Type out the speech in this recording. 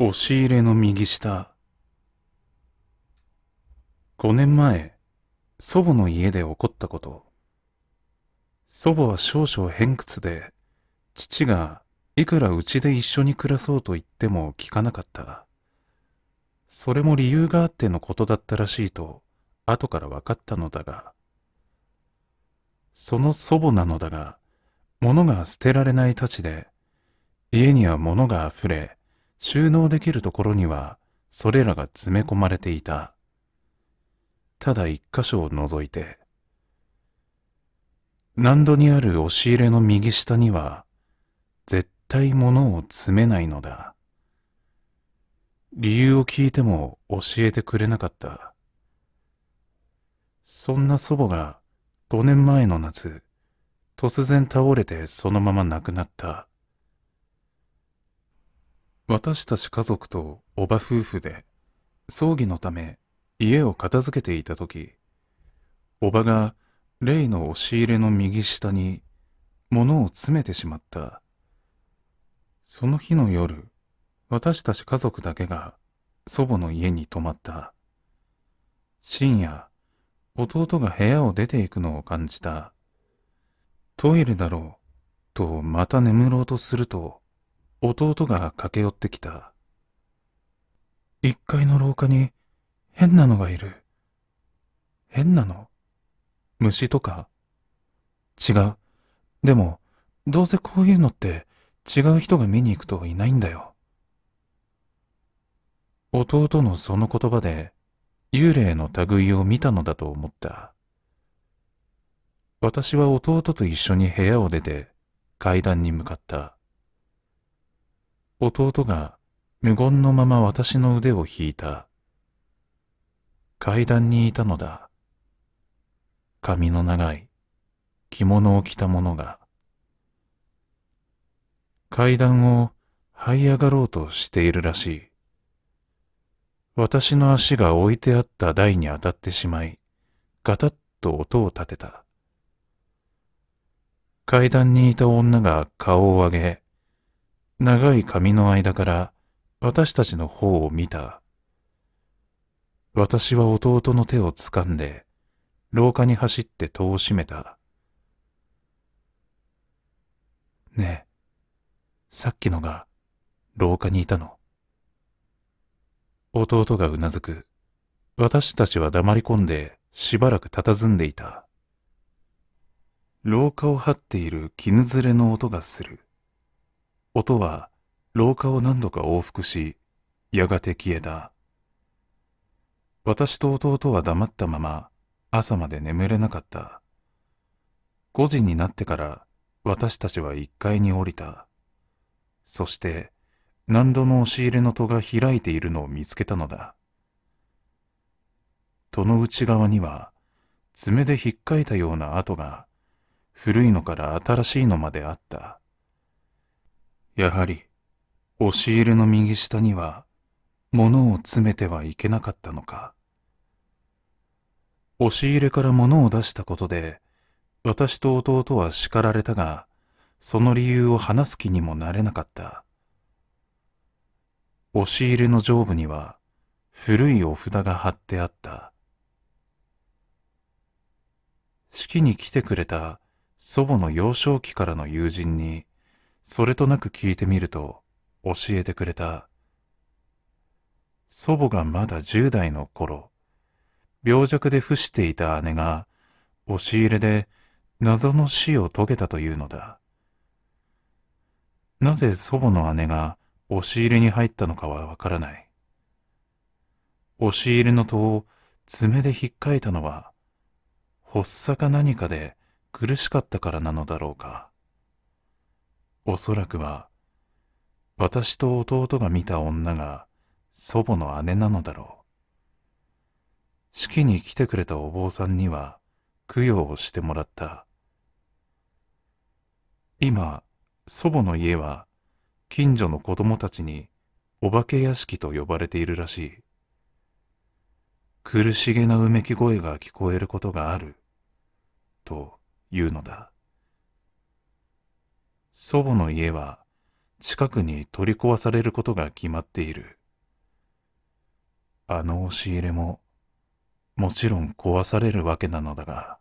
押し入れの右下。5年前、祖母の家で起こったこと。祖母は少々偏屈で、父がいくらうちで一緒に暮らそうと言っても聞かなかった。それも理由があってのことだったらしいと、後から分かったのだが、その祖母なのだが、物が捨てられないたちで、家には物が溢れ、収納できるところにはそれらが詰め込まれていた。ただ一箇所を除いて。難度にある押し入れの右下には、絶対物を詰めないのだ。理由を聞いても教えてくれなかった。そんな祖母が5年前の夏、突然倒れてそのまま亡くなった。私たち家族とおば夫婦で葬儀のため家を片付けていた時おばが霊の押し入れの右下に物を詰めてしまったその日の夜私たち家族だけが祖母の家に泊まった深夜弟が部屋を出ていくのを感じたトイレだろうとまた眠ろうとすると弟が駆け寄ってきた。一階の廊下に変なのがいる。変なの虫とか違う。でも、どうせこういうのって違う人が見に行くといないんだよ。弟のその言葉で幽霊の類を見たのだと思った。私は弟と一緒に部屋を出て階段に向かった。弟が無言のまま私の腕を引いた。階段にいたのだ。髪の長い着物を着た者が。階段を這い上がろうとしているらしい。私の足が置いてあった台に当たってしまい、ガタッと音を立てた。階段にいた女が顔を上げ、長い髪の間から私たちの方を見た。私は弟の手を掴んで、廊下に走って戸を閉めた。ねえ、さっきのが廊下にいたの。弟がうなずく。私たちは黙り込んでしばらく佇んでいた。廊下を這っている絹ずれの音がする。音は廊下を何度か往復し、やがて消えた。私と弟は黙ったまま朝まで眠れなかった。5時になってから私たちは1階に降りた。そして何度の押し入れの戸が開いているのを見つけたのだ。戸の内側には爪でひっかいたような跡が古いのから新しいのまであった。やはり、押し入れの右下には、物を詰めてはいけなかったのか。押し入れから物を出したことで、私と弟は叱られたが、その理由を話す気にもなれなかった。押し入れの上部には、古いお札が貼ってあった。式に来てくれた祖母の幼少期からの友人に、それとなく聞いてみると教えてくれた祖母がまだ10代の頃病弱で伏していた姉が押し入れで謎の死を遂げたというのだなぜ祖母の姉が押し入れに入ったのかはわからない押し入れの戸を爪で引っかいたのは発作か何かで苦しかったからなのだろうかおそらくは私と弟が見た女が祖母の姉なのだろう式に来てくれたお坊さんには供養をしてもらった今祖母の家は近所の子供たちにお化け屋敷と呼ばれているらしい苦しげなうめき声が聞こえることがあるというのだ祖母の家は近くに取り壊されることが決まっている。あの押し入れももちろん壊されるわけなのだが、